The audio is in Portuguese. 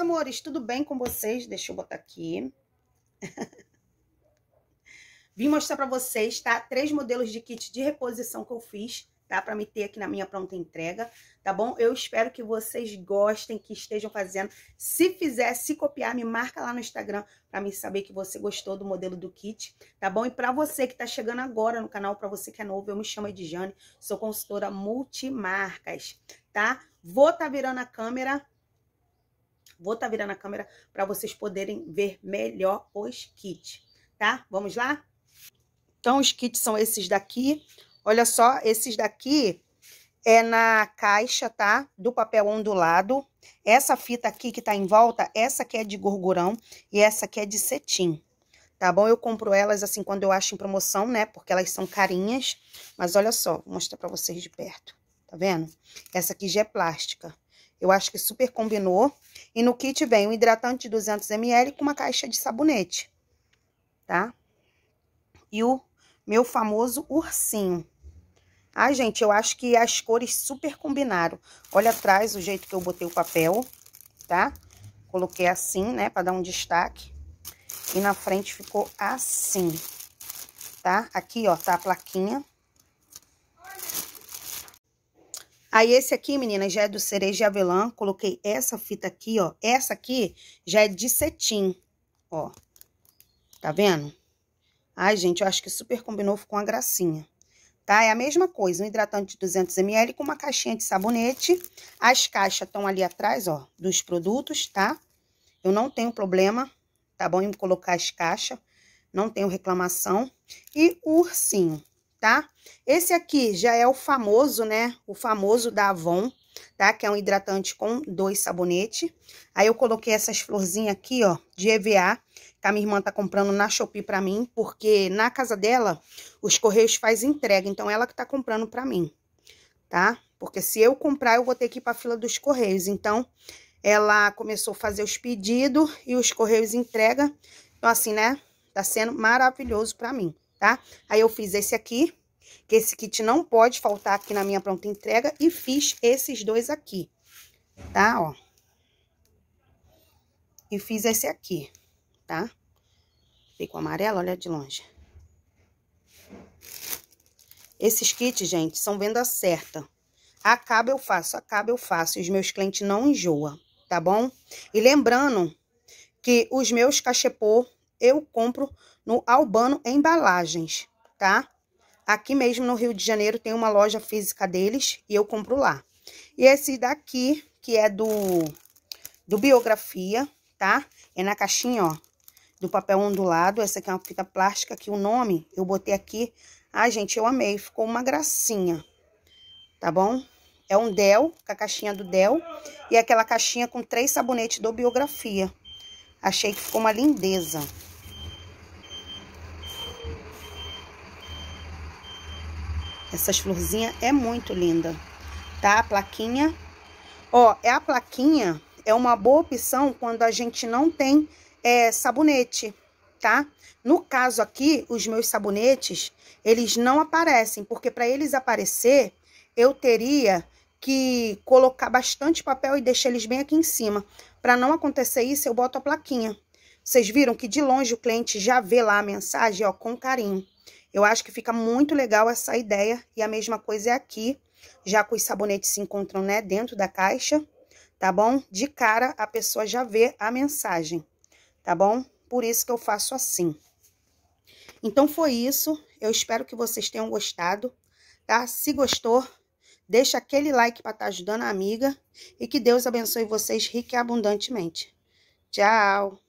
amores, tudo bem com vocês? Deixa eu botar aqui. Vim mostrar para vocês, tá? Três modelos de kit de reposição que eu fiz, tá? Para me ter aqui na minha pronta entrega, tá bom? Eu espero que vocês gostem, que estejam fazendo. Se fizer, se copiar, me marca lá no Instagram para me saber que você gostou do modelo do kit, tá bom? E para você que tá chegando agora no canal, para você que é novo, eu me chamo Edjane, sou consultora multimarcas, tá? Vou tá virando a câmera Vou estar tá virando a câmera para vocês poderem ver melhor os kits, tá? Vamos lá? Então, os kits são esses daqui. Olha só, esses daqui é na caixa, tá? Do papel ondulado. Essa fita aqui que tá em volta, essa aqui é de gorgurão e essa aqui é de cetim, tá bom? Eu compro elas assim quando eu acho em promoção, né? Porque elas são carinhas. Mas olha só, vou mostrar pra vocês de perto, tá vendo? Essa aqui já é plástica. Eu acho que super combinou. E no kit vem um hidratante de 200ml com uma caixa de sabonete, tá? E o meu famoso ursinho. Ah, gente, eu acho que as cores super combinaram. Olha atrás o jeito que eu botei o papel, tá? Coloquei assim, né, pra dar um destaque. E na frente ficou assim, tá? Aqui, ó, tá a plaquinha Aí esse aqui, meninas, já é do cereja e avelã. Coloquei essa fita aqui, ó. Essa aqui já é de cetim, ó. Tá vendo? Ai, gente, eu acho que super combinou, ficou uma gracinha. Tá? É a mesma coisa, um hidratante de 200ml com uma caixinha de sabonete. As caixas estão ali atrás, ó, dos produtos, tá? Eu não tenho problema, tá bom, em colocar as caixas. Não tenho reclamação. E o ursinho tá? Esse aqui já é o famoso, né? O famoso da Avon, tá? Que é um hidratante com dois sabonete. Aí eu coloquei essas florzinhas aqui, ó, de EVA, que a minha irmã tá comprando na Shopee pra mim, porque na casa dela, os correios faz entrega, então ela que tá comprando pra mim, tá? Porque se eu comprar, eu vou ter que ir pra fila dos correios, então... Ela começou a fazer os pedidos e os correios entrega. Então, assim, né? Tá sendo maravilhoso pra mim, tá? Aí eu fiz esse aqui, que esse kit não pode faltar aqui na minha pronta entrega. E fiz esses dois aqui, tá? Ó. E fiz esse aqui, tá? Dei com amarelo, olha de longe. Esses kits, gente, são venda certa. Acaba eu faço, acaba eu faço. E os meus clientes não enjoam, tá bom? E lembrando que os meus cachepô eu compro no Albano Embalagens, tá? Aqui mesmo no Rio de Janeiro tem uma loja física deles e eu compro lá. E esse daqui, que é do, do Biografia, tá? É na caixinha, ó, do papel ondulado. Essa aqui é uma fita plástica que o nome eu botei aqui. Ai, gente, eu amei. Ficou uma gracinha, tá bom? É um Dell, com a caixinha do Dell E aquela caixinha com três sabonetes do Biografia. Achei que ficou uma lindeza. Essas florzinhas é muito linda, tá? A plaquinha. Ó, é a plaquinha é uma boa opção quando a gente não tem é, sabonete, tá? No caso aqui, os meus sabonetes, eles não aparecem, porque para eles aparecer, eu teria que colocar bastante papel e deixar eles bem aqui em cima. Para não acontecer isso, eu boto a plaquinha. Vocês viram que de longe o cliente já vê lá a mensagem, ó, com carinho. Eu acho que fica muito legal essa ideia. E a mesma coisa é aqui, já que os sabonetes se encontram, né, dentro da caixa, tá bom? De cara, a pessoa já vê a mensagem, tá bom? Por isso que eu faço assim. Então, foi isso. Eu espero que vocês tenham gostado, tá? Se gostou, deixa aquele like para estar tá ajudando a amiga. E que Deus abençoe vocês rica e abundantemente. Tchau!